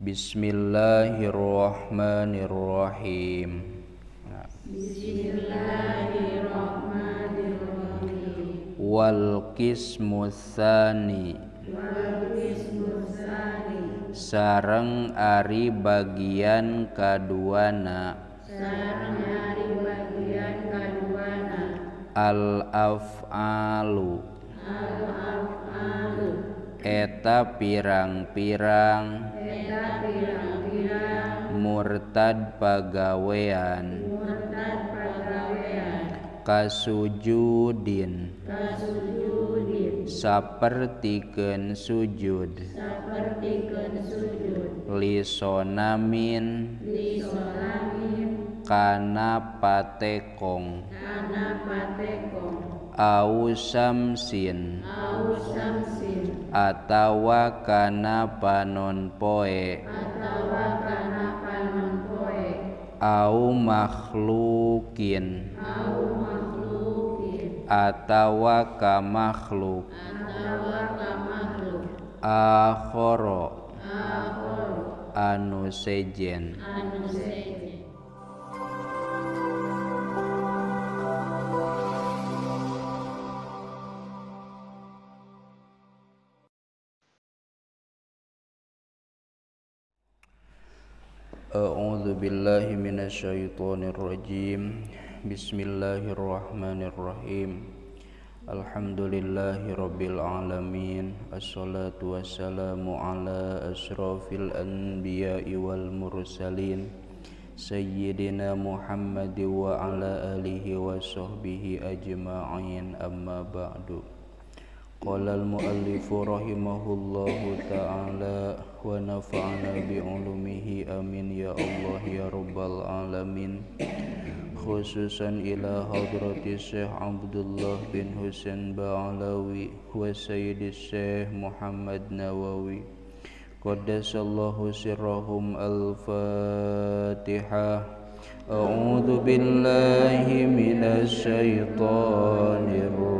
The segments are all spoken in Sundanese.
Bismillahirrahmanirrahim. Bismillahirrahmanirrahim. Wal Sarang ari bagian kaduana. Sarang ari bagian kaduana. Al af'alu. Al af'alu. Eta pirang-pirang murtad pagawean, Kasujudin. kasujudin sapertikeun sujud lisonamin lisonamin kana patekong ausamsin, patekong au samsin atawa kana panon poe au makhlukin atawa ka makhluk atawa ka akhoro anu sejen, anu sejen. بالله من الشيطان الرجيم بسم الله الرحمن الرحيم الحمد لله رب العالمين الصلاة والسلام على أشرف الأنبياء والمرسلين سيدنا محمد وعلى آله وصحبه أجمعين أما بعد قال المؤلف رحمه الله تعالى ونفعنا بعلومه آمين يا الله يا رب العالمين خصوصا إلى حضرة الشيخ عبد الله بن حسين بعلوي وسيد الشيخ محمد نووي قدس الله سرهم الفاتحة أعوذ بالله من الشيطان الرجيم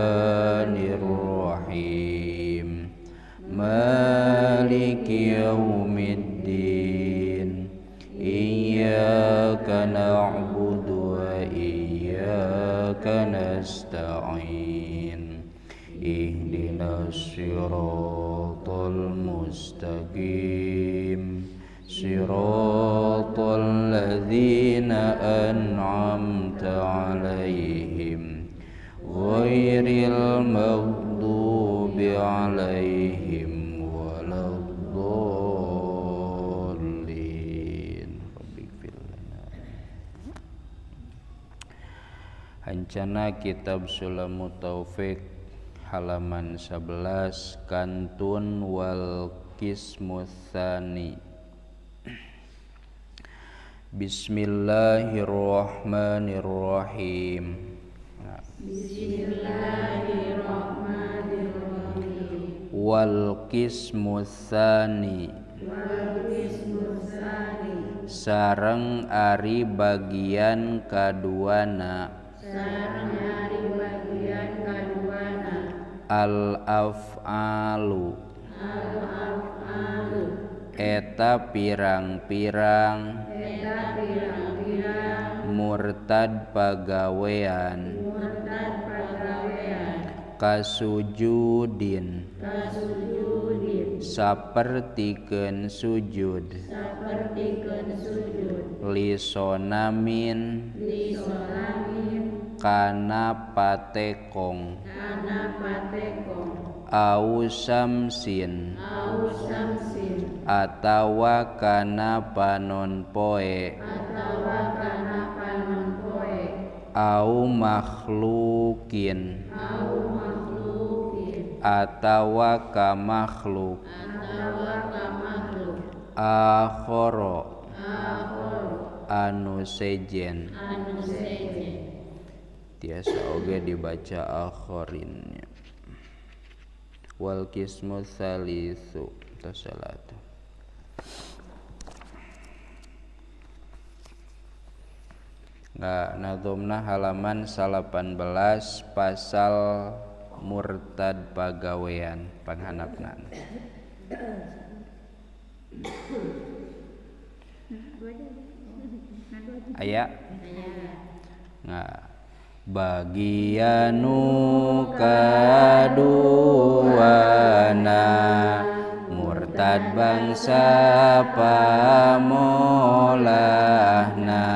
Cana Kitab Sulamu Taufik halaman 11 Kantun wal Kismuthani Bismillahirrahmanirrahim Bismillahirrahmanirrahim Wal Kismuthani Wal Kismuthani Sarang Ari bagian kaduana sarang hari bagian kaduana al afalu al afalu eta pirang-pirang eta pirang-pirang murtad pagawean murtad pagawean kasujudin kasujudin Sapertikan sujud Sapertikan sujud lisonamin lisonamin kana patekong kana patekong ausam sin ausam sin atawa kana panon poe atawa kana panon poe au makhlukin au makhlukin atawa ka makhluk atawa ka makhluk akhoro akhoro anu sejen anu sejen tiasa oge dibaca akhirinnya wal kismu salisu tasalatu Nah, nadomna halaman 18 pasal murtad pagawean ayah ayah Nah, bagianu kaduana murtad bangsa pamolahna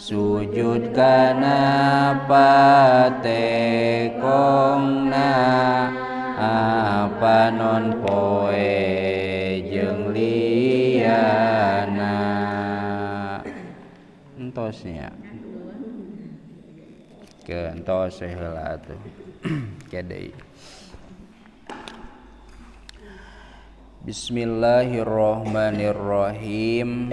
sujud kana patekongna apa non poe jeng liana entosnya ke entos eh, heula atuh kedei Bismillahirrohmanirrohim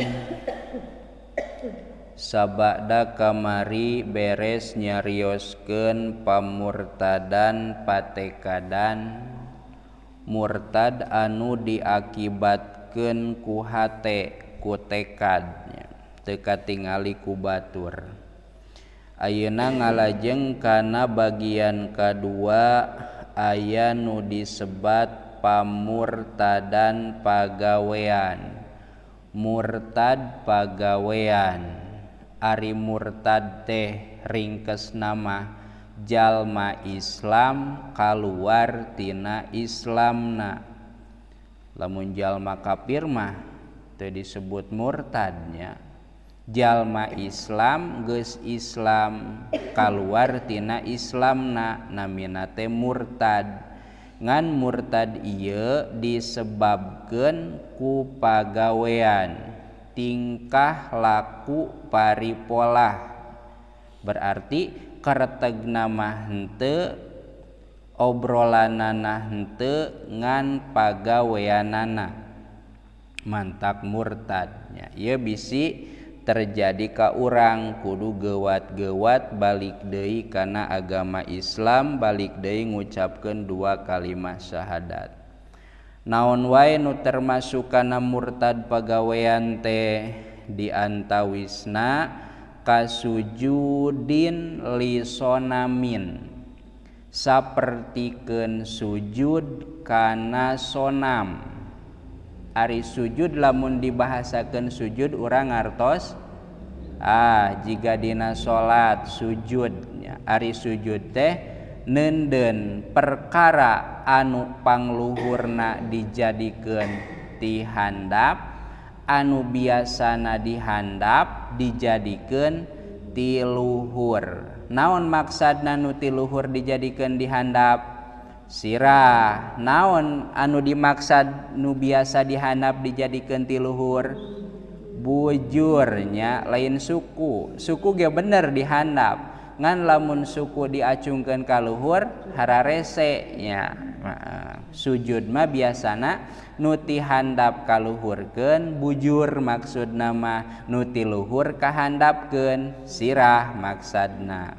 Sabada kamari beres nyariosken pamurtadan patekadan murtad anu diakibatkan kuhate kutekadnya teka tingali kubatur Quan Ayeuna ngalajengkana bagian kedua aya nu disebat pamurta dan pagawean, murtad pagawean, Ari murtad teh ringkes nama Jalma Islam kalutina Islamna Lamun jallma ka Firma to disebut murtadnya. Jalma Islam ge Islam kal keluar tina Islam na naminate murtad ngan murtad ia disebabken ku pagaweantingkah laku pari pola berarti kertemahte obrolan naana nte ngan pagaweya nana manttak murtadnyaia bisi, terjadi ka orang kudu gewatgewat balik De karena agama Islam Ba De gucapkan dua kalimah syahadat naon wau termasuk karena murtad pegaweian teh ta Wisna Ka sujudin liisonmin sepertiken sujudkana sonam. Ari sujud lamun dibahasakan sujud orang Naros ah jikadina salat sujud Ari sujud teh nenden perkara anupang Luhurnak dijadikan dihandap anu biasa dihandap dijadikan tiluhur naon maksad Nanut tiluhur dijadikan di handap sirah naon anu dimaksad nu biasa dihanap dijadi kenti luhur bujurnya lain suku suku ga bener dihanaap nganlamun suku diacunken kalluhurhara resseknya sujud mah biasa nuti handap kalluhurken bujur maksud nama nuti luhurkahhandapken sirah maksadna.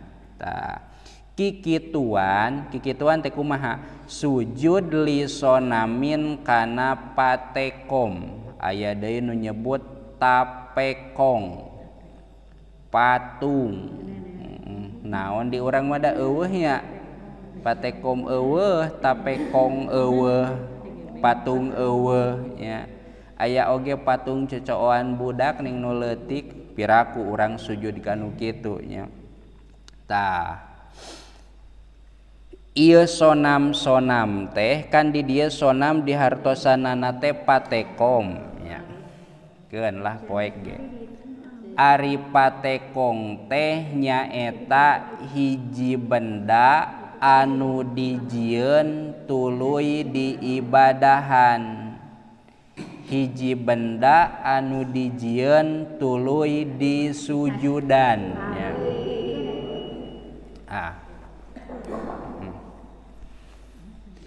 kiankian tekku maha sujud liison naminkana patekom aya de nyebut tape kong patung naon di orangrang wa ya patekkom ewe tape kong e patung e ya ayaah oge patung cucoan budak ning nuletik piraku orang sujud kanu gitunya taha sonam soam teh kan di dia sonam diharto sananatepatkongnya kelah koe Aripatkong tehnya eta hiji benda anu dijiun tulu di ibadahan hiji benda anu dijiun tulu di sujudannya ah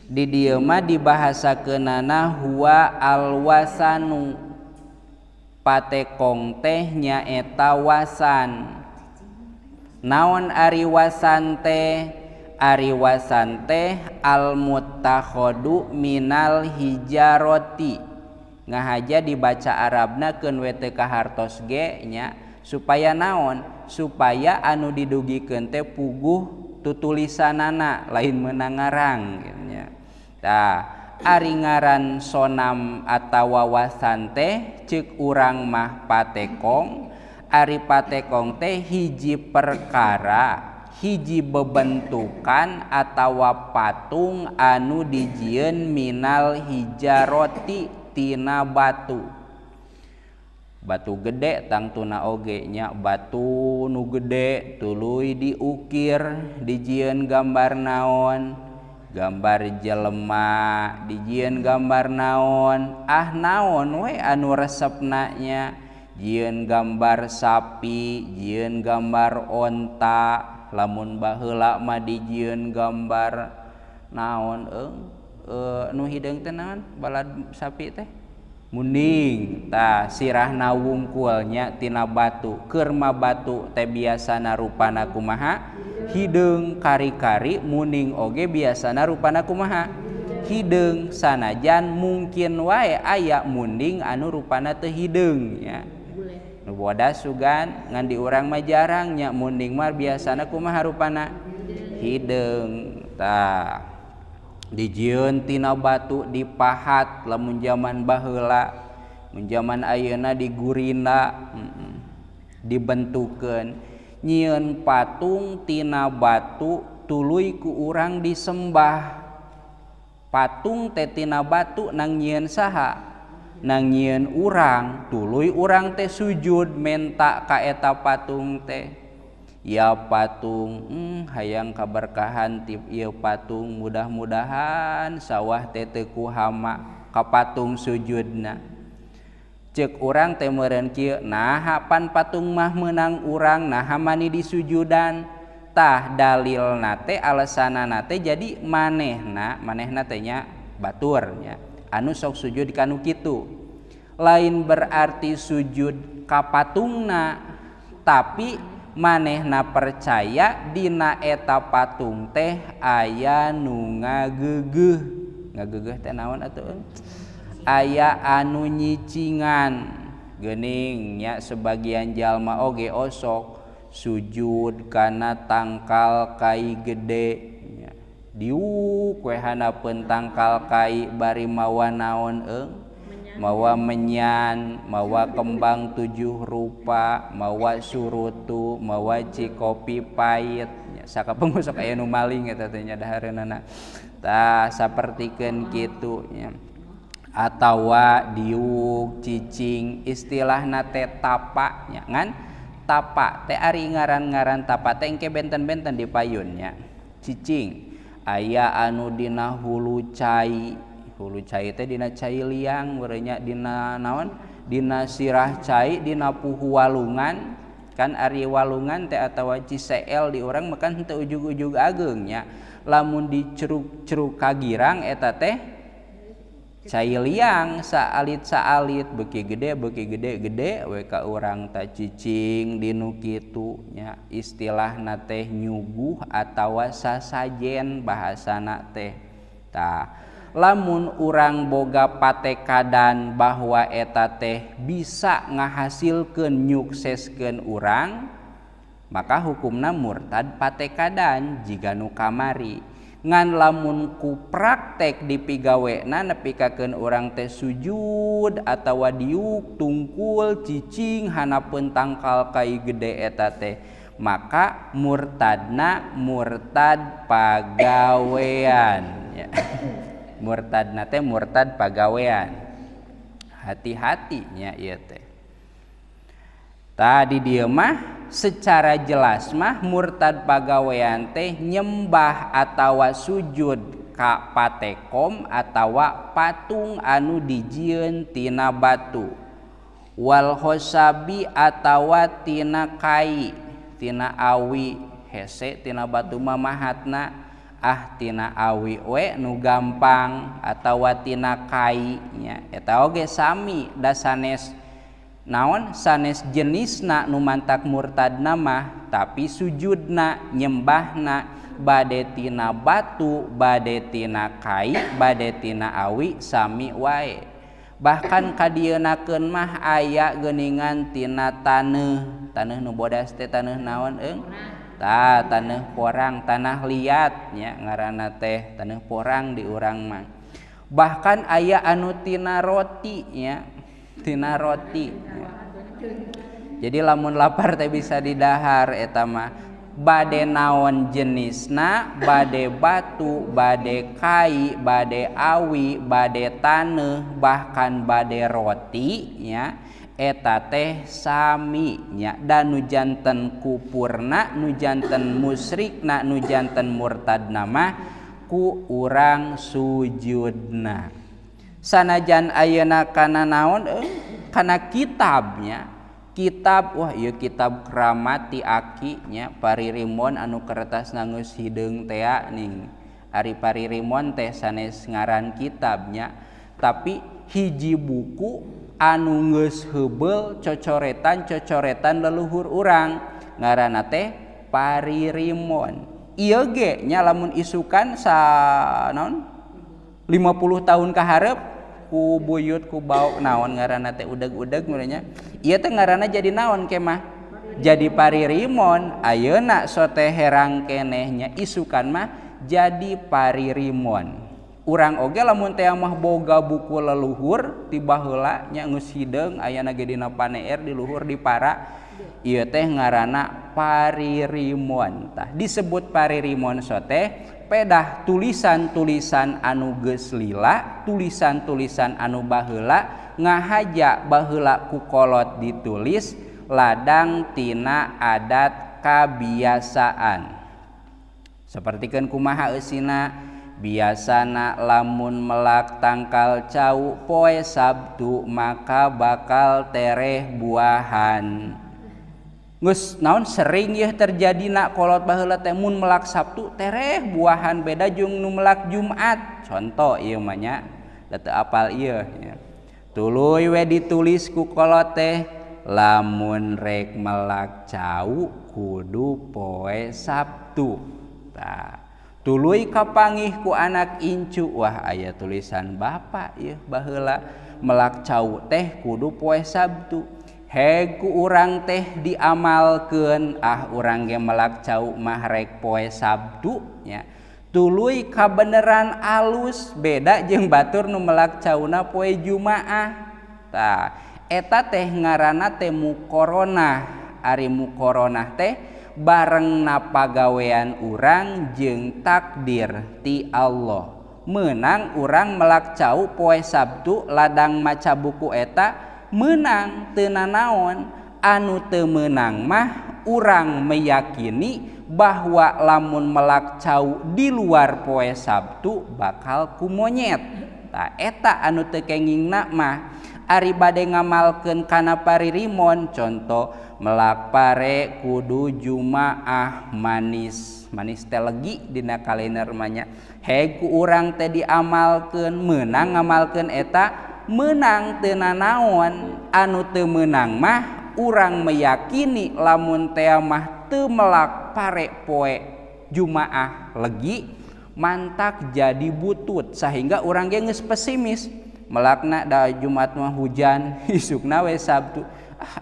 dima di bahasa Kenanahua alwasanung pate kotenya tawasan naon Ariwasante Ariwaante al-muttahodu Minalhijarroti ngaja dibaca Arabnaken WTK Haros gnya supaya naon supaya anu didugi kente puguh tutulsan na anak lain menangarangnya. Ariringaran sonnam Attawawasan teh Cik urang mah patekongng Aripatongng teh hiji perkara hiji bebentukan atautawa patung anu dijien Minal Hijarrotitinana Batu Batugedde tangtu naoggenya batuugedek tulu diukir dijien gambar naon. gambar jelemah dijiian gambar naon ah naon Woi anu resep nanya Jian gambar sapi Jian gambar ontak lamun bahlakma dijiian gambar naon eh nu hiddeng tenang balad sapi teh munding ta sirah naungkulolnyatinana Batu kema Bau teh biasa narupana kumaha hidungng kari-kari muningge biasa narupanakumaha Hing sanajan mungkin wa ayayak munding anu ruana tuhhideng yaboda sugan ngandi orang majarangnya munding mar biasaku maharupana Hing ta Dijiun tina batuk dipahat lemun jaman bahlak menjaman ayena digurrina dibentukan Nyen patung tina batuk tuluiku urang disembah patung te tina batuk nang nyien saha nang nyien urang tului urang te sujud mentak kaeta patung teh. ya patung hmm, hayang kaberkahan tipia patung mudah-mudahan sawah tetekuhama kap patung sujud nah cek orangrang temurki nahhapan patung mah menang urang nah hamani di sujudantah dalil nate alana nate jadi maneh nah maneh natenya baturnya anu sok sujud di kanutu lain berarti sujud kappatung na tapi yang maneh na percayadina eta patung teh aya nua gegeh nggak geh teh nawan aya anu nyiicingan Geningnya sebagian jalma oke osok sujud karena tangkal kai gede diu wehanapun tangka kai barimawa naon eg bahwawa minyan mawa kembang 7 rupa mawa surutu mewaji kopi pahits penguokingnya sepertikan gitunya atautawa diuk ccing istilahnate tapaknya kan tapak TRI ngaran-garan tapak tengke beten-benten di payunnya ccing aya anudinanahululu Ca Liangnya Di naondinasirah cairdinapuwalungan kan Ariwalungan teh atau waciCL di orang makankan uug-ug agengnya lamun dicek ceru kagirang eta teh cair Liang salitsaalilit beki gede be gede-gede WK orang takcing dikinya istilah na nyuguh atautawasa saja bahasa na teh ta lamun urang boga pateekadan bahwa eta teh bisa ngahasil kenyukesken orangrang maka hukumna murtad pateadadan jikaganu kamari ngan lamunku praktek dipigawe na nepi kaken orang teh sujud atau wadiuk tungkul ccinghanapun tangka ka gede eta teh maka murtad na murtad pagawean murtad-nate murtad pagawean hati-hatinya ia teh tadi di diamah secara jelas mah murtad pagaweyan teh nyembah atawa sujud Kak patekom atauwak patung anu dijinintinaabatu walkhosabi atawatinakaitina awi hesektinaabatu mahatna Ah tina awi wee nu gampang atau watina kainya Eta oge sami da sanes naon sanes jenisnak numantak murtadna mah tapi sujudnak nyembah nak badde tina batu bade tinakai badde tina awi si wae B kadianakken mah aya geningantina taneh taneh nubodasste taneh- naon eg? Tanah porang tanah lihat ya ngaana teh tanah kurangang diurang man B ayaah anutina roti yatinana roti jadi lamun lapar teh bisa didarama bade nawon jenis nah bade batu bade kai bade awi bade tanah bahkan bade roti ya? eta tehsamiinya dan nujantan kupur na nujantan musyriknak nujantan murtadna ku urang sujudna sanajan ayenakana naon eh, karena kitabnya kitab Wah yuk kitab keramati akinya parimon anu kertas nanggus hidng teing Ariparimon teh sanane sengaran kitabnya tapi kita Hiji buku anunge hebel cococoretan cocoretan leluhur urang ngaranana teh parimonge nya lamun isukan sanaon 50 tahun kahharep ku buyutkubau naon ngaran udah-dag mulainya ya te ngaana jadi naon ke mah jadi parimon ayeak sote herankenehnya isukan mah jadi parimon. oge lamunt mah boga buku leluhur titibanya ngung aya nagedina pane er diluhur di para yo teh ngaranak parimontah disebut parimon soteh pedah tulisan-tulisan anuges lila tulisan-tulisan anu bahlak ngahajak bahlak kukolot ditulis ladang tina adat kabiasaan seperti kanku mahaina yang biasana lamun melak tangkal cau poe Sabtu maka bakal tereh buahan Gus naon sering ya terjadi nak kolot bahula temun melak Sabtu tereh buahan beda jung nu melak Jumat contoh iya manya datu apal iya ya. tuluy we ditulis ku kolot teh lamun rek melak cau kudu poe Sabtu nah. Tului kapangih ku anak incuwah ayaah tulisan ba bah meakcauk teh kudu poe sabdu Heku orang teh diamalken ah orangge melakcaukmahrek poe sabdu ya Tului ka beneran alus beda je batur nu melakcauna poe jumaah Eeta teh ngarana temu korona Arimu korona teh, Bang napa gawean urang jeng takdirti Allah. Menang urang meakcau poe Sabtu ladang maca buku eta menang tenana naon anu te menang mah urang meyakini bahwa lamun melakcau di luar poe Sabtu bakal ku monyet Ta etak anu tekenging nak mah, aribade ngamalken kanapaimon contoh, Melapare kudu jumaah manis manis telegi Dina kalenderr Heku orang tadi amalkan menang amalkan eta menang ten nawon anu te menang mah orang meyakini lamun te mah temelapare poek jumaah Legi manttak jadi butut sehingga orang geges pesimis melakna da Jumatmu hujan hisuk nawe Sabtu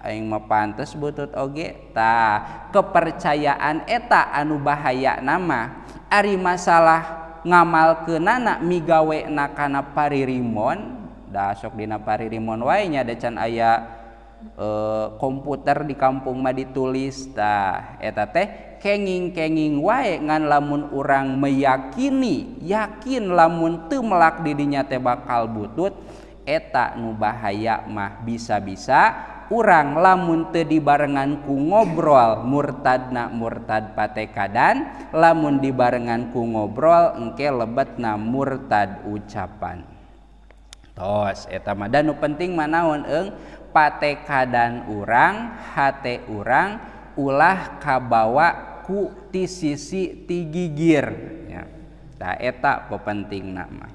ing me pantes butut oge ta kepercayaan eta anu bahaya nama Ari masalah ngamal ke nanak mi gawe naka parimon dasokdina parimon wanya decan aya eh, komputer di kampmpung Madi tulistah eta tehkengingkenging wa ngan lamun orang meyakini yakin lamun tuh melak didinya tebakal butut eta nu bahaya mah bisa-bisa punya urang lamun te dibarenngan ku ngobrol murtadnak murtad pateadadan lamun dibarenngan ku ngobrol egke lebet na murtad ucapan tos et Madanu penting manaon eg pate kadan urang H urang ulahkabawa ku tiisi tigigir da etak pe penting nama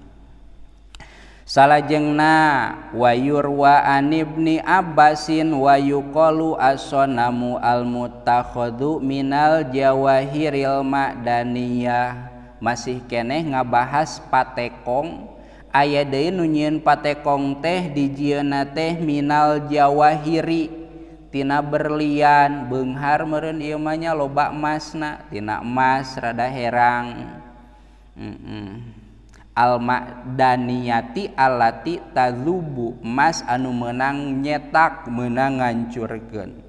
salahjengnah wayur wa Anibni Abbassin wayukolu ason mu almuttakhohu Minal Jawahirilmak Daniya masihkeneh nga bahas patekong ayadein nunyiin patekong teh dijiana teh Minal Jawahiri Tina berlian Bengharun imnya lobak masnatina emas rada herang q Almadaniti alati tazubuas anu menang nyetak menangancurken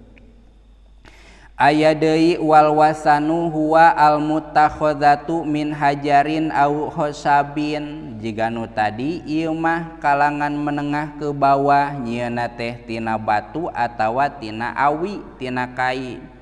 aya deiwalwasanuhua al mutakhozatu min hajarin aukhosain jika nu tadi ilmah kalangan menengah ke bawah nyna tehtinaabatu atautawatina awi tinakai dan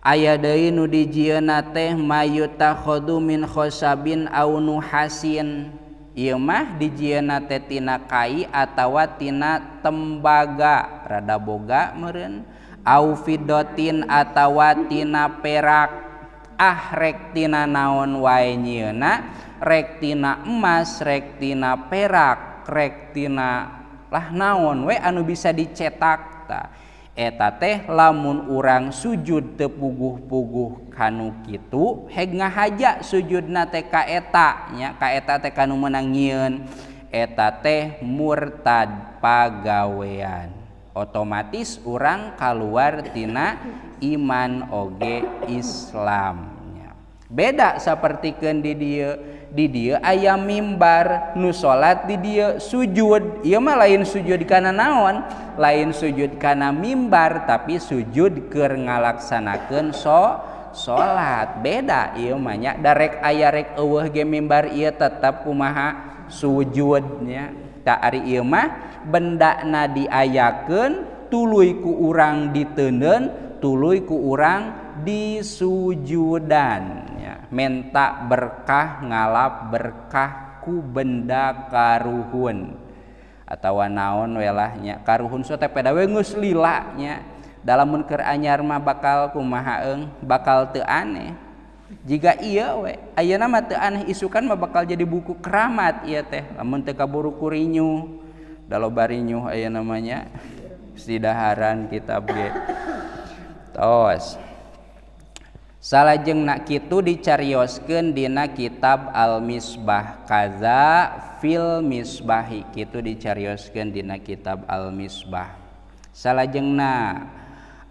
Kali Ayadai nu di jina teh mayutakhodu minkhosain a nu hasin ymah di jina tetina kai atawatina tembagarada boga merin, auvidotin atawatina perak ah rektina naon wain yuna rektina emas, rektina perak, rektina rah naon, we anu bisa dicetakta. eta teh lamun urang sujud tepuguh-puguh kanu kitu he nga hajak sujud na te ka etetanya ka eta kan nu menangin eta teh murtad pagawean tomatis urang kalutina iman oge Islamnya beda seperti kedi dia, ayam mimbar nu salat did dia sujudiamah lain sujud di kan naon lain sujud karena mimbar tapi sujud ke ngalaksanakan so salat beda banyak Darek ayarek mimbar ia tetap pemaha sujudnya taari Imah benda nadi ayaken tuluiku urang ditenen tuluiku urang di sujudan menta berkah ngalap berkah ku benda karuhun atau naon welahnya karuhun so teh pedawe geus lila dalam munker anyar mah bakal kumaha eng bakal teu aneh jika iya we ayeuna mah teu aneh isukan mah bakal jadi buku keramat iya teh lamun teu kaburu kurinyu barinyu ayah namanya sidaharan kitab ge tos salah jengnak kitu dicariosken dina kitab Almisbah kaza filmisbahi Ki dicariosken dina kitab almisbah salahajengnah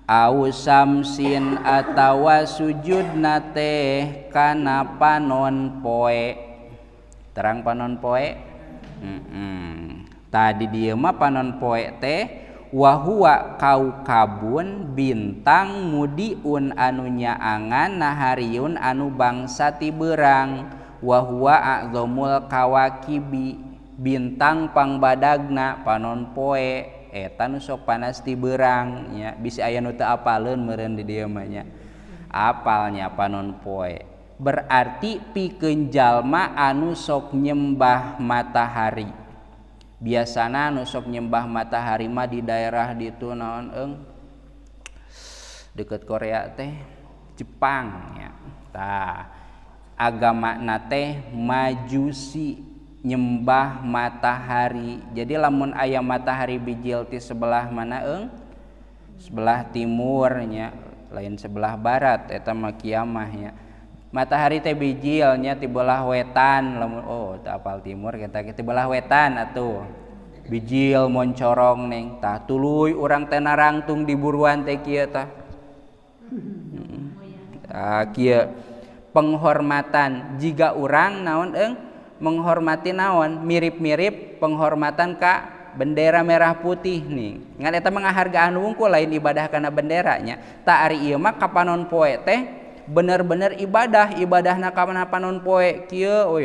A Samsin atawa sujudnatekanaapa non poe Terang panon poek tadi dima panon poete, tiga Wahhua kau kabun bintang mudiun anunya angan nahariun anu bangsati berangwahwaak goulkawawakbi bintang pang Badagna panon poe etan nu sok panasti berang ya bisa aya nu tak apaun meren di diamnya apalnya panon poe berarti pikenjallma anu sok nyembah matahari. biasana nusok nyembah matahari mah di daerah di itu naon eng deket Korea teh Jepang ya ta agama nate majusi nyembah matahari jadi lamun ayam matahari bijil di sebelah mana eng sebelah timurnya lain sebelah barat eta mah ya matahari teh bijilnya tibalah wetan lamun oh tapal timur kita tibalah wetan atuh bijil moncorong neng tah tuluy orang tenarang tung di buruan teh kia tah tah penghormatan jika orang naon eng menghormati naon mirip-mirip penghormatan kak bendera merah putih nih ngan eta menghargaan wungku lain ibadah karena benderanya tak ari ieu kapanon poe teh bener-bener ibadah ibadah nakana panonpoe oh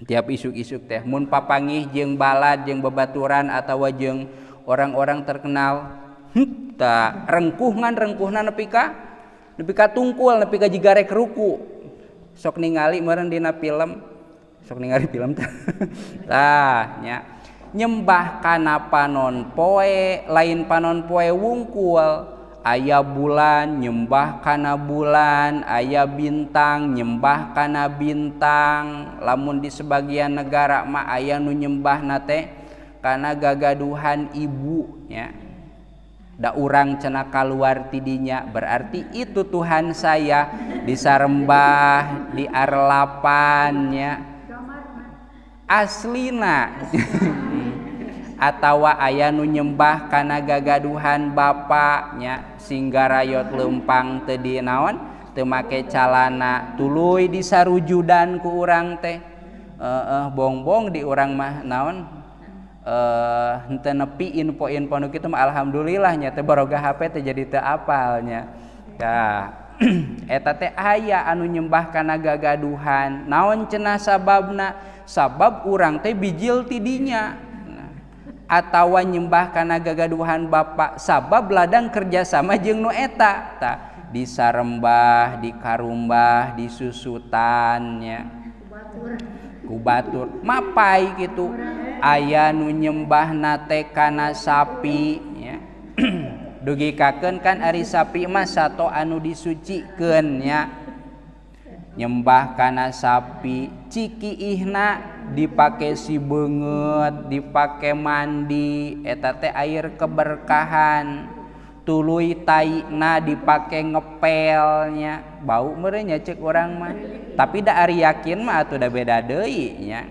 tiap isuk-isuk teh Mu papangih jeng balaad je bebaturan atau wajeng orang-orang terkenal tak rengkungan rengkuh na nekapika tungkul lebih gaji garek ruku sok ningali merenddina film sok filmnya nyembah karena panon poek lain panonpoe wongkul aya bulan nyembahkana bulan ayaah bintang nyembah kana bintang lamun di sebagian negaramak aya nu nyembah nate karena gagah Tuhan ibu ya ndak orangrang cenaka luar tidinya berarti itu Tuhan saya disarembah liar lapanannya aslina tawa aya nu nyembahkan gagaduhan bapaknya singgarayo Lumpang tedi naon temak calana tulu disaru judan ku urang teh bogbong di orangrang mah naon ehntenepi infoin po gitu alhamdulillahnya tebaraoga HP jadi tealnyaeta aya anu nyembahkan gagaduhan naon cena sababna sabab kurang teh bijil tidnya nyembah karena gagaduhan ba Saah ladang kerjasama jengnu etak tak disarembah dikarumbah disusutanannya kubatur mappai gitu aya nu nyembah natekana sapi dugi kaken kan Ari sapi Mas satu anu disucikennya nyembah karena sapi Cki na dipakai si banget dipakai mandi et air keberkahan tulu tana dipakai ngepelnya bau menya cek orangmah tapi dak yakinmah udah beda deinya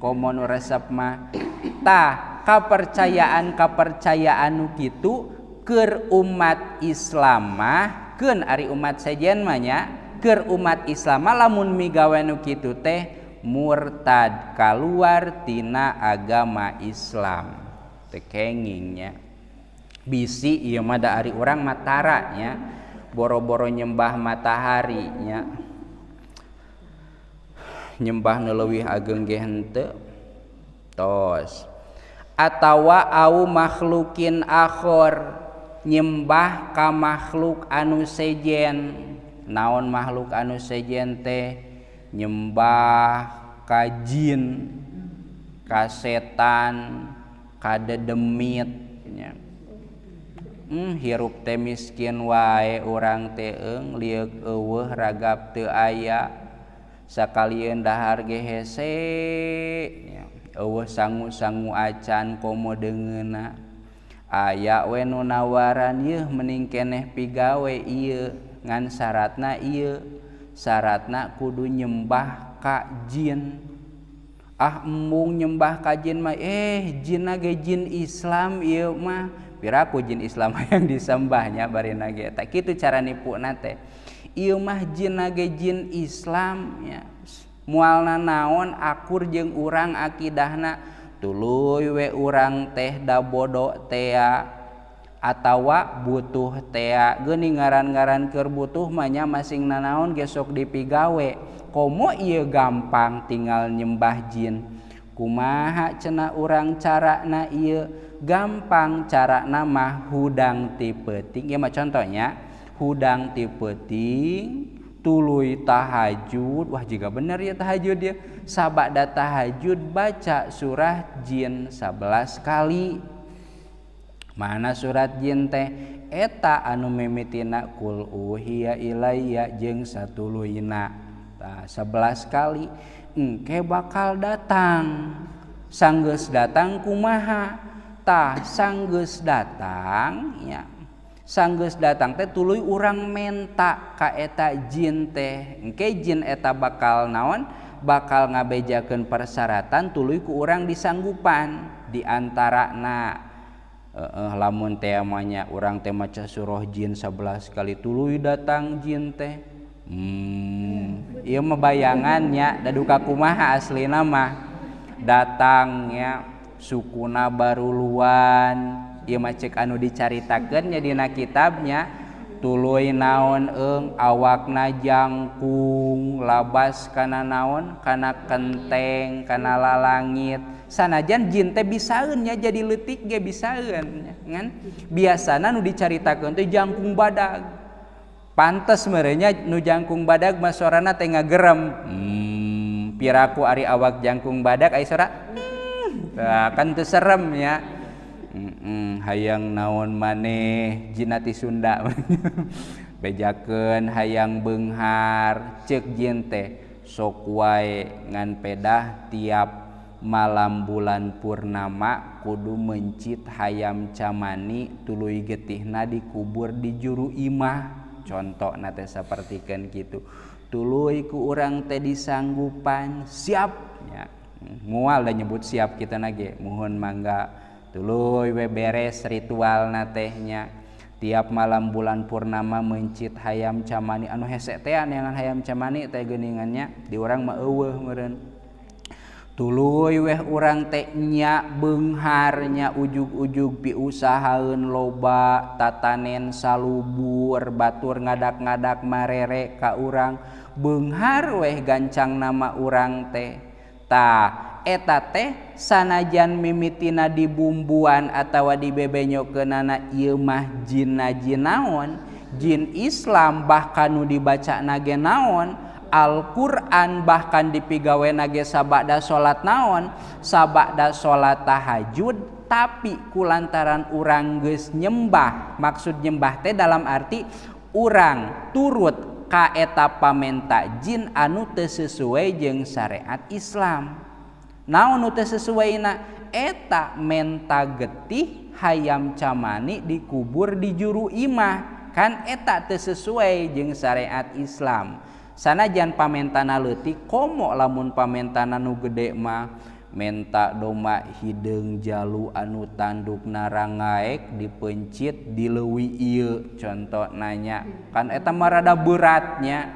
kommon resep mahtah ka percayaan kapercayaan gitu ke umat Islam ke Ari umat sejennya ke umat Islam lamun migawen nu gitu teh murtad kal keluar tina agama Islam tekengingnya bisi ia madaari orang matarnya boro-boro nyembah mataharinya nyembah neluwih agenggente tos Atawaau makhlukin ahor nyembah ka makhluk anu sejen naon makhluk anu sejen teh, Nyambah kajjin kasetan kade demit hmm, hirupte miskin wae orang teeg ragraga tu aya Sakali ndahar gehese sangguanggua acan komo de aya we nu nawaraan y meningkeneh pigawe i ngansrat na i. saratna kudu nyembah Ka jin ah mu nyembah kajinma ehjin eh, jin Islam ilmah piraku J Islam yang disembahnya bari nagge tak itu cara nipu na teh ilmahjinge jin Islam ya mualna naon akur jeng urang aqidahna tulu we urang teh da bodok tea atauwak butuh tea geningaran-garan ker butuh mamasing nanaon gesok dipigawe komo ia gampang tinggal nyembah jin kumaha cena orang cara naia gampang cara nama hudang tipetikmak contohnya hudang tipetik tului tahajud Wah juga bener ya tahajud ya sahabatda tahajud baca surah jinin 11 kali. suratjin teh eta anumitinakul uh hiilaiya jeng satuluna 11 kalike bakal datang sanggus datangku mahatah sanggus datang ya sanggus datang teh tulu urang mentak Kaetajin tehke jin eta bakal naon bakal ngabejaken persyaratan tuluiku orangrang disanggupan diantara naa lamun temanya orang temacassuroh Jin 11 kali tulu datang jnte hmm, I mebayangannya dadukakumaha asli nama datangnya sukuna baruuluan I mac anu dicaritakennya nakitbnya, dulu naon eg awakna jakung labas karena naon karena kenteng karena la langit sanajanjinnta bisanya jadi letik ya bisa biasanya nu diceritakan untuk jakung badak pantes mereka nu jakung badak masalahana tengagerem hmm, piraku Ari awak jangkung badak hmm, akan serem ya ya mm hayang naon maneh jinati Sunda bejaken hayang Benghar cek jente wae ngan pedah tiap malam bulan purnama kudu mencit hayam camani Tului getihna dikubur di juru imah contoh nate kan gitu Tului ku orang teh disanggupan siap ya mm, mual dan nyebut siap kita nage mohon mangga Tulu we bere ritual na tehnya Tiap malam bulan purnama mencit hayam camani anu hesekktean yang hayaam cemani teh geningannya diurang mauwe Tului weh urang teknya pengharnya ugg-ujug piusahaun loba tatanen salubu batur ngadak- ngadak marerek ka urang Behar weh gancang nama urang teh. eta teh sanajan mimitina di bumbuan atau wa di bebenya ke nana ilmahjin najin naon jinin Islam bahkan nu dibaca nage naon Alquran bahkan dipigawa nagge saabada salat naon sabakda salat tahajud tapi kulantaran urangges nyembah maksud nyembah teh dalam arti urang turut untuk eta pamenta jin anu te sesuai jeung syariat Islam na nu te sesuai na etak menta getih hayam camani dikubur di juru Imah kan etak ter sesuai jeung syariat Islam sana jan pamentana luti komok lamun pamentan nu gedeema, Mentak domak hideg jalu anu tanduknarangaek, dipencit dilewi ieu contoh nanya. Kaneta merada beratnya.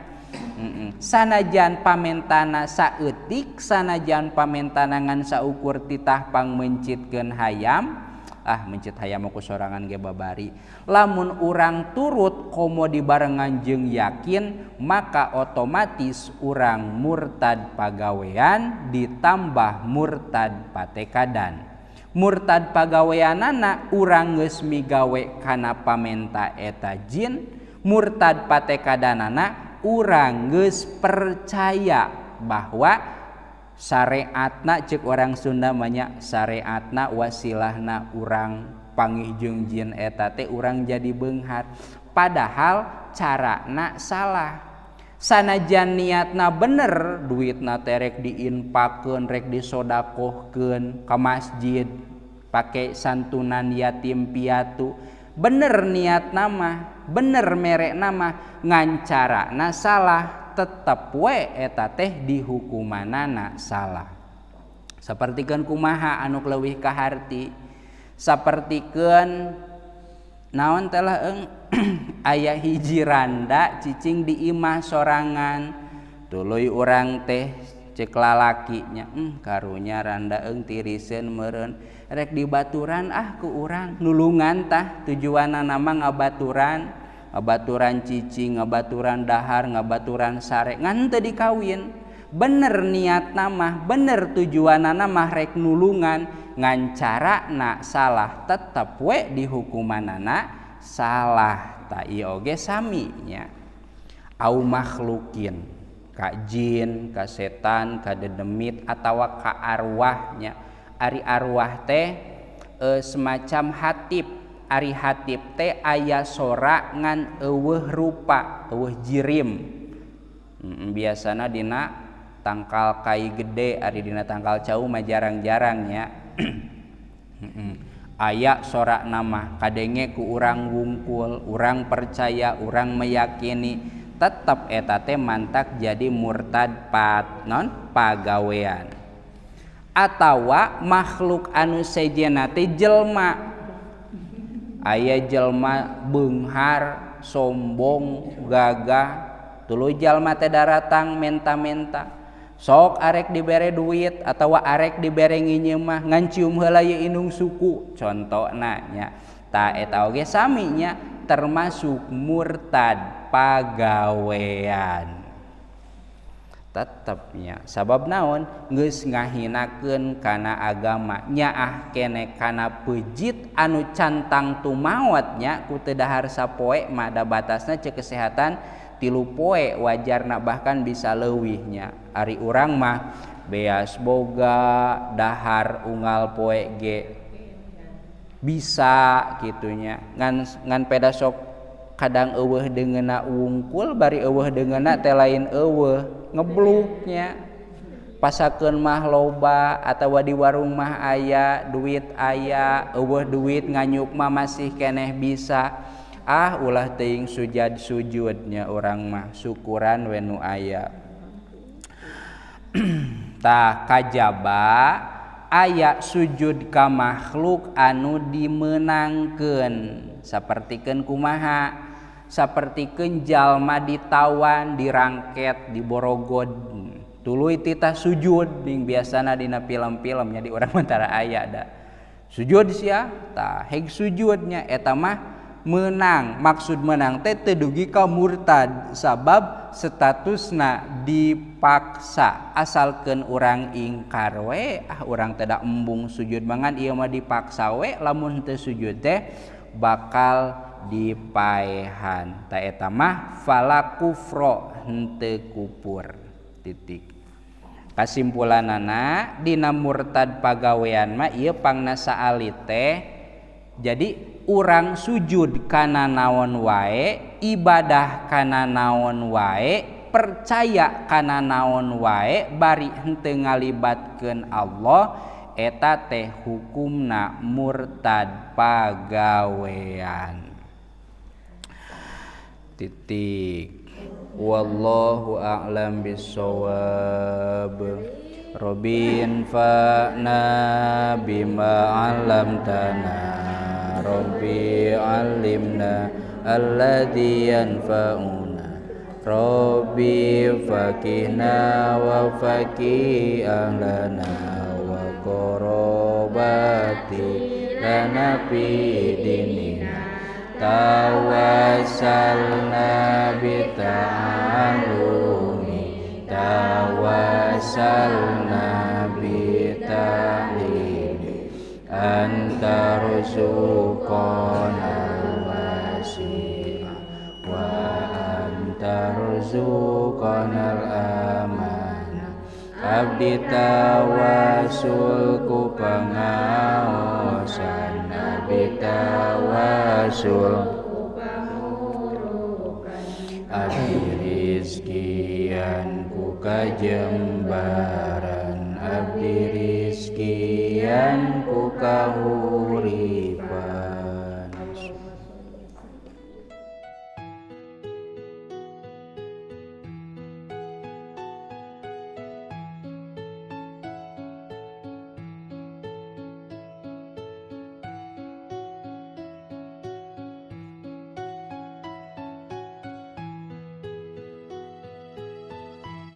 Sanajan pamentana saetik, Sanajan pamentanangan sakurr Titahpang mencitken hayaam, Ah, mencid Hayamuku soangan gebabari lamun-urang turut komo dibarennganjeng yakin maka otomatis urang murtad pagawean ditambah murtad patekadan murtad pagawean anakak urang geus migwekana pamenta eta jin murtad patekadan naak urang geus percaya bahwa, sareatna cuk orang Sunda banyak sareatna wasilah na urang pangijungjin eta te orang jadi behat padahal cara na salah sanajan niat na bener duit naek diinpakun rek di sodak kohken ke masjid pakai sanunnan yatim piatu bener niat nama bener merek nama ngancara na salahku punya tetap wee eta teh di hukuman anak salah sepertikan kumaha anuk lewih kahar sepertiken naon telahg ayah hiji randak cicing dimah sorangan tului orang teh ceklalakinya hm, karunya randa eng tirisin meren rek di baturan ah aku orang nulungungan tah tujuan anakangagabaturan ke baturan Cici ngebaturan dahar ngebaturan sare ngannti di kawin bener niat namamah bener tujuan anakmah reknuulungan ngancaranak salah tetap wek di hukumanna salah tageinya aumahkhlukin Kak jinin kasetan kade demit atau wa arwahnya Ari arwah teh eh, semacam hatib hatib te aya sorakngan rupa uh jirim biasanya Di tangkal kay gede Aridina tanggal jauhmah jarang-jarang ya aya sorak nama kage ke urang gumpul urang percaya orang meyakini tetap eta manttak jadi murtadpat non pagawean atautawa makhluk anusejenati jelma untuk ayaah jelma benghar sombong gagah tulu Jalma te daatang mentamentta sok arek dibere duit atau arerek diberengi nyemah ngaciumhalaaya inung suku contoh nanya taetage saminya termasuk murtad pagawean. tetapnya sabab naon geus ngahinakeun kana agama ah kene kana pejit anu cantang tumawatnya ku teu dahar sapoe ada batasna cek kesehatan tilu poe wajarna bahkan bisa nya ari urang mah beas boga dahar ungal poe ge bisa gitunya ngan ngan peda sok kadang degena wungkul bari Allah degenak teh lain e ngeblunya pasakan mahloba atau wadi warung rumah aya duit aya uh duit nganyukma masih keeh bisa ah ulah teing sujud sujudnya orang mah syukuran wenu aya tak kajba aya sujud ka makhluk anu dimenangkan sepertikenkuma seperti Kenjallma ditawan dirangket diborogo tuluta sujudbing biasa Na Di filmmpilmnya di orang sementara Ayh ada sujud ya tak he sujudnya E mah menang maksud menang teh tedugi kau murtad sabab status nah dipaksa asalken orang ingkarwe ah orang tidak embung sujud banget iyamah dipaksawe lamunnte sujud teh bakal kita dipahaneta mah falakufronte kupur titik Kasimpulan Ana nam murtad pagawean makiapang nassaaliite jadi orang sujudkana naon wae ibadah kan naon waek percayakana naon wae bari ente ngalibatkan Allah eta teh hukumna murtad pagawean titik wallahu a'lam bisawab Robin fa'na bima alam tanah, Robbi alimna alladhi yanfa'una Robbi fakihna wa fakih ahlana wa korobati lana fi tawassalna bita'alumi tawassalna bita'limi antarzuqana wasi'a wa antarzuqana amana abdi tawassulku pengawasan bitawasul Abi rizkian ku kajembaran Abdi rizkian ku